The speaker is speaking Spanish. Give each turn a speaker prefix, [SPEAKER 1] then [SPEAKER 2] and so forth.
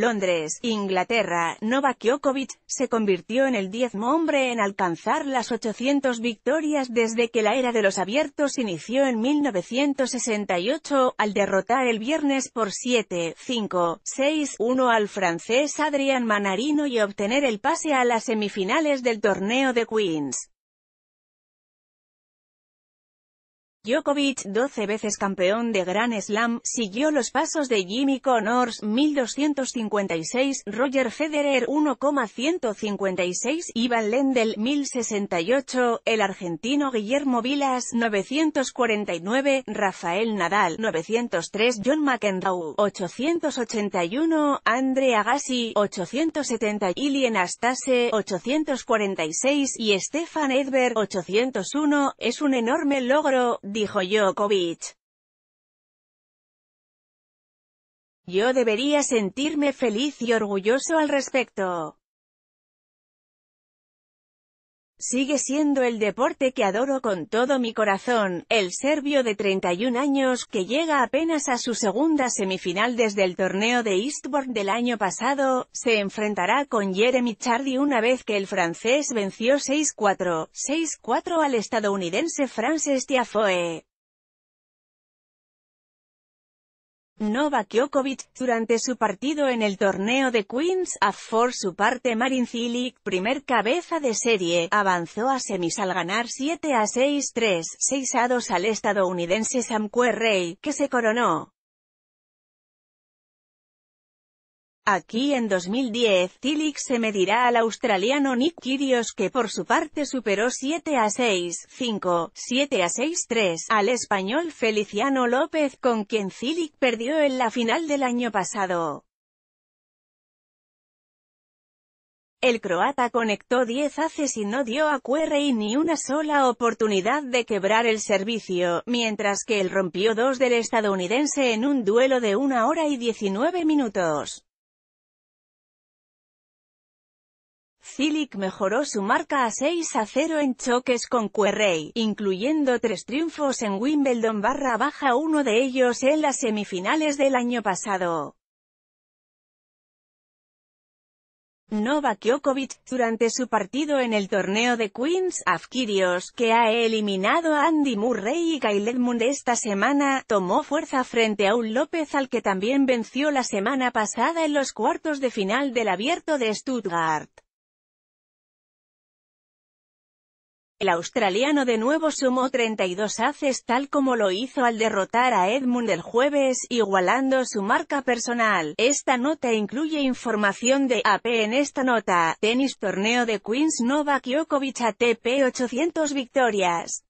[SPEAKER 1] Londres, Inglaterra, Novak Djokovic, se convirtió en el diezmo hombre en alcanzar las 800 victorias desde que la era de los abiertos inició en 1968, al derrotar el viernes por 7, 5, 6, 1 al francés Adrian Manarino y obtener el pase a las semifinales del torneo de Queens. Djokovic, 12 veces campeón de Gran Slam, siguió los pasos de Jimmy Connors, 1256, Roger Federer, 1,156, Ivan Lendl, 1068, el argentino Guillermo Vilas, 949, Rafael Nadal, 903, John McEnroe, 881, Andre Agassi, 870, Ilien Astase, 846 y Stefan Edberg, 801, es un enorme logro, dijo Djokovic. Yo debería sentirme feliz y orgulloso al respecto. Sigue siendo el deporte que adoro con todo mi corazón, el serbio de 31 años, que llega apenas a su segunda semifinal desde el torneo de Eastbourne del año pasado, se enfrentará con Jeremy Chardy una vez que el francés venció 6-4, 6-4 al estadounidense Francis Tiafoe. Nova Djokovic, durante su partido en el torneo de Queens, a for su parte Marin Cilic, primer cabeza de serie, avanzó a semis al ganar 7 a 6-3, 6 a 2 al estadounidense Sam Querrey, que se coronó Aquí en 2010, Cilic se medirá al australiano Nick Kyrgios que por su parte superó 7 a 6, 5, 7 a 6, 3, al español Feliciano López con quien Cilic perdió en la final del año pasado. El croata conectó 10 haces y no dio a Querrey ni una sola oportunidad de quebrar el servicio, mientras que él rompió dos del estadounidense en un duelo de 1 hora y 19 minutos. Cilic mejoró su marca a 6 a 0 en choques con Querrey, incluyendo tres triunfos en Wimbledon barra baja uno de ellos en las semifinales del año pasado. Novak Djokovic, durante su partido en el torneo de Queens, Afkirios, que ha eliminado a Andy Murray y Gail Edmund esta semana, tomó fuerza frente a un López al que también venció la semana pasada en los cuartos de final del Abierto de Stuttgart. El australiano de nuevo sumó 32 haces tal como lo hizo al derrotar a Edmund el jueves, igualando su marca personal. Esta nota incluye información de AP en esta nota. Tenis torneo de Queens Novak Djokovic ATP 800 victorias.